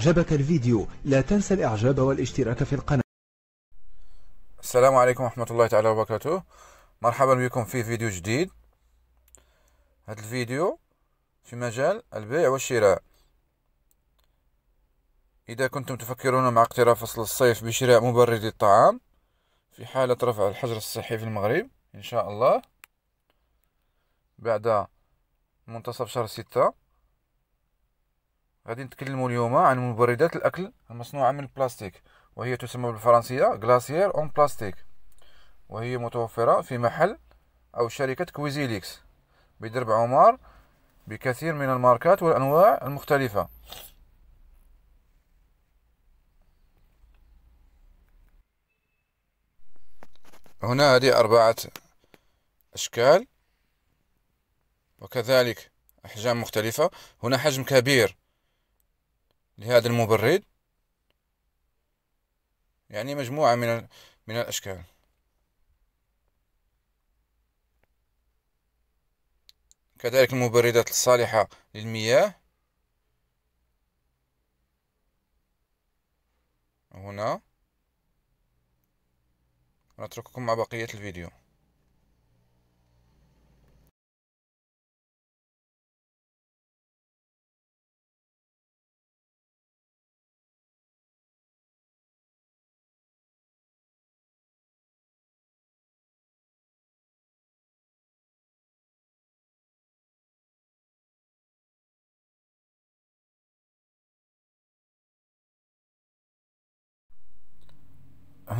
أعجبك الفيديو لا تنسى الإعجاب والاشتراك في القناة السلام عليكم ورحمة الله تعالى وبركاته مرحبا بكم في فيديو جديد هذا الفيديو في مجال البيع والشراء إذا كنتم تفكرون مع اقتراب فصل الصيف بشراء مبرد الطعام في حالة رفع الحجر الصحي في المغرب إن شاء الله بعد منتصف شهر ستة غادي نتكلموا اليوم عن مبردات الاكل المصنوعه من البلاستيك وهي تسمى بالفرنسيه غلاسيير اون بلاستيك وهي متوفره في محل او شركه كويزيليكس بدرب عمار بكثير من الماركات والانواع المختلفه هنا هذه أربعة أشكال وكذلك أحجام مختلفة هنا حجم كبير لهذا المبرد يعني مجموعة من من الأشكال كذلك المبردات الصالحة للمياه هنا نترككم مع بقية الفيديو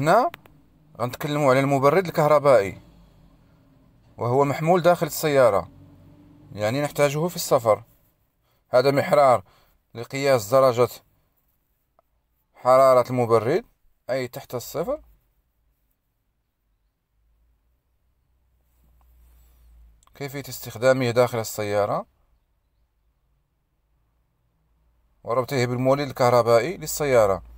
هنا غنتكلموا على المبرد الكهربائي وهو محمول داخل السيارة يعني نحتاجه في السفر هذا محرار لقياس درجة حرارة المبرد أي تحت الصفر كيفية استخدامه داخل السيارة وربطه بالمولد الكهربائي للسيارة